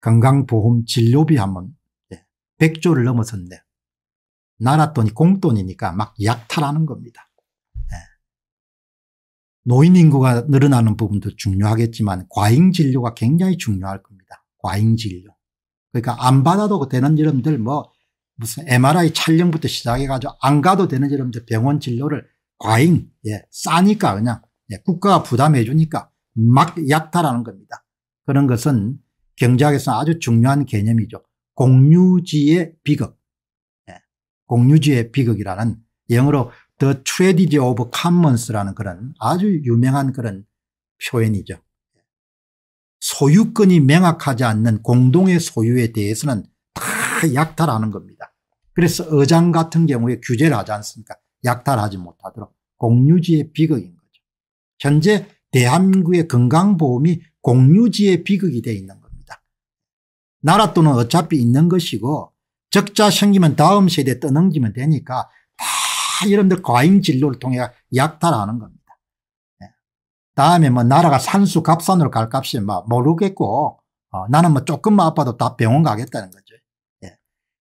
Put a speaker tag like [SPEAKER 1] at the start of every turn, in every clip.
[SPEAKER 1] 건강보험 진료비 하면 100조를 예, 넘어섰는 나라 돈이 공돈이니까 막 약탈하는 겁니다. 예. 노인 인구가 늘어나는 부분도 중요하겠지만 과잉 진료가 굉장히 중요할 겁니다. 과잉 진료. 그러니까 안 받아도 되는 이름들 뭐 무슨 MRI 촬영부터 시작해가지고 안 가도 되는 이름들 병원 진료를 과잉 예 싸니까 그냥 예, 국가가 부담해 주니까 막 약탈하는 겁니다. 그런 것은 경제학에서 아주 중요한 개념이죠. 공유지의 비극. 예. 공유지의 비극이라는 영어로 The Tragedy of Commons라는 그런 아주 유명한 그런 표현이죠. 소유권이 명확하지 않는 공동의 소유에 대해서는 다 약탈하는 겁니다. 그래서 의장 같은 경우에 규제를 하지 않습니까? 약탈하지 못하도록 공유지의 비극인 거죠. 현재 대한민국의 건강보험이 공유지의 비극이 되어 있는 나라 돈은 어차피 있는 것이고 적자 생기면 다음 세대 떠넘기면 되니까 다 여러분들 과잉 진로를 통해 약탈하는 겁니다. 예. 다음에 뭐 나라가 산수 갑산으로 갈 값이 막 뭐 모르겠고 어, 나는 뭐 조금만 아파도 다 병원 가겠다는 거죠. 예.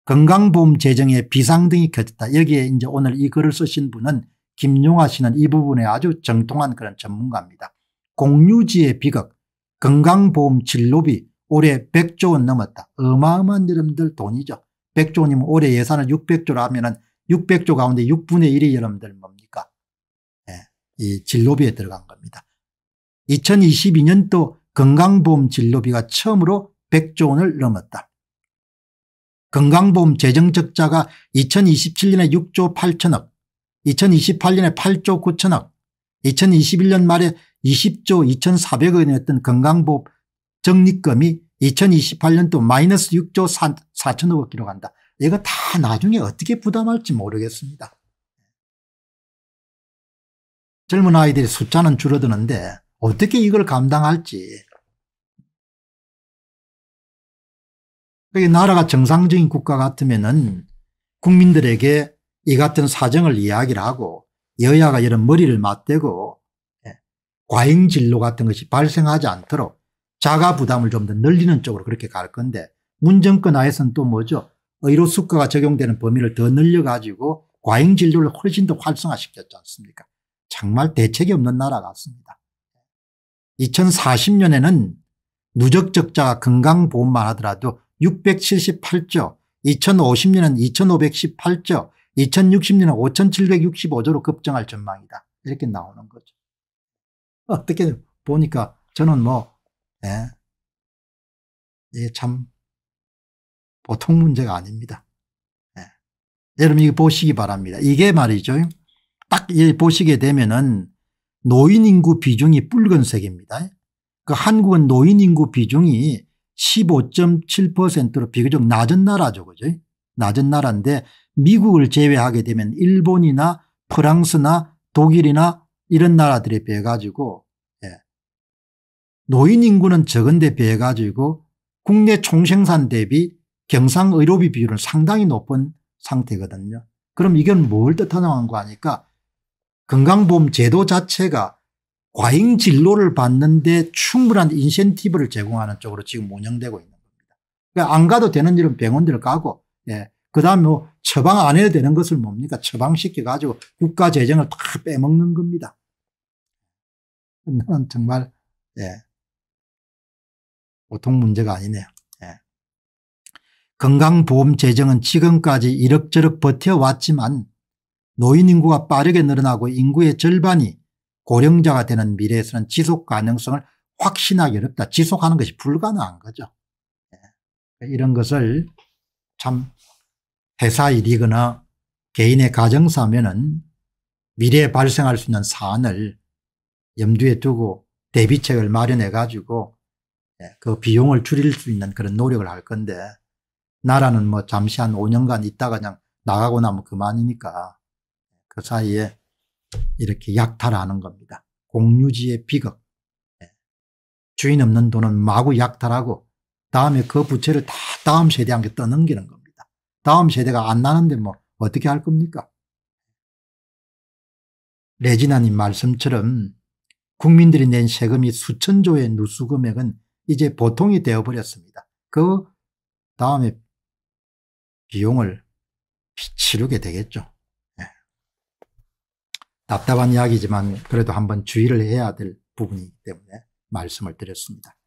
[SPEAKER 1] 건강보험 재정에 비상등이 켜졌다. 여기에 이제 오늘 이 글을 쓰신 분은 김용화 씨는 이 부분에 아주 정통한 그런 전문가입니다. 공유지의 비극, 건강보험 진로비, 올해 100조 원 넘었다. 어마어마한 여러분들 돈이죠. 100조 원이면 올해 예산을 600조라 하면은 600조 가운데 6분의 1이 여러분들 뭡니까? 예, 이 진로비에 들어간 겁니다. 2022년도 건강보험 진로비가 처음으로 100조 원을 넘었다. 건강보험 재정적자가 2027년에 6조 8천억, 2028년에 8조 9천억, 2021년 말에 20조 2,400억 원이었던 건강보험 적립금이 2028년도 마이너스 6조 4, 4천억을 기록한다. 이거 다 나중에 어떻게 부담할지 모르겠습니다. 젊은 아이들의 숫자는 줄어드는데 어떻게 이걸 감당할지. 그게 그러니까 나라가 정상적인 국가 같으면은 국민들에게 이 같은 사정을 이야기를 하고 여야가 이런 머리를 맞대고 예, 과잉 진로 같은 것이 발생하지 않도록 자가 부담을 좀 더 늘리는 쪽으로 그렇게 갈 건데 문정권 하에서는 또 뭐죠? 의료수가가 적용되는 범위를 더 늘려가지고 과잉 진료를 훨씬 더 활성화시켰지 않습니까? 정말 대책이 없는 나라 같습니다. 2040년에는 누적 적자가 건강보험만 하더라도 678조, 2050년은 2518조, 2060년은 5765조로 급증할 전망이다. 이렇게 나오는 거죠. 어떻게 보니까 저는 뭐 예. 이게 참 보통 문제가 아닙니다. 네. 여러분 이거 보시기 바랍니다. 이게 말이죠. 딱 보시게 되면은 노인 인구 비중이 붉은색입니다. 그 한국은 노인 인구 비중이 15.7%로 비교적 낮은 나라죠. 그죠? 낮은 나라인데 미국을 제외하게 되면 일본이나 프랑스나 독일이나 이런 나라들에 비해 가지고 노인 인구는 적은데 비해 가지고 국내 총생산 대비 경상의료비 비율은 상당히 높은 상태거든요. 그럼 이건 뭘 뜻하는 거 아니까 건강보험 제도 자체가 과잉 진로를 받는데 충분한 인센티브를 제공하는 쪽으로 지금 운영되고 있는 겁니다. 그러니까 안 가도 되는 일은 병원들 을 가고 예. 그다음에 뭐 처방 안 해도 되는 것을 뭡니까 처방시켜 가지고 국가 재정을 다 빼먹는 겁니다. 나는 정말 예. 보통 문제가 아니네요. 예. 건강보험 재정은 지금까지 이럭저럭 버텨왔지만 노인 인구가 빠르게 늘어나고 인구의 절반이 고령자가 되는 미래에서는 지속 가능성을 확신하기 어렵다. 지속하는 것이 불가능한 거죠. 예. 이런 것을 참 회사 일이거나 개인의 가정사면은 미래에 발생할 수 있는 사안을 염두에 두고 대비책을 마련해 가지고 예. 그 비용을 줄일 수 있는 그런 노력을 할 건데 나라는 뭐 잠시 한 5년간 있다가 그냥 나가고 나면 뭐 그만이니까 그 사이에 이렇게 약탈하는 겁니다. 공유지의 비극. 예. 주인 없는 돈은 마구 약탈하고 다음에 그 부채를 다 다음 세대한테 떠넘기는 겁니다. 다음 세대가 안 나는데 뭐 어떻게 할 겁니까? 레지나님 말씀처럼 국민들이 낸 세금이 수천조의 누수 금액은 이제 보통이 되어버렸습니다. 그 다음에 비용을 치르게 되겠죠. 네. 답답한 이야기지만 그래도 한번 주의를 해야 될 부분이기 때문에 말씀을 드렸습니다.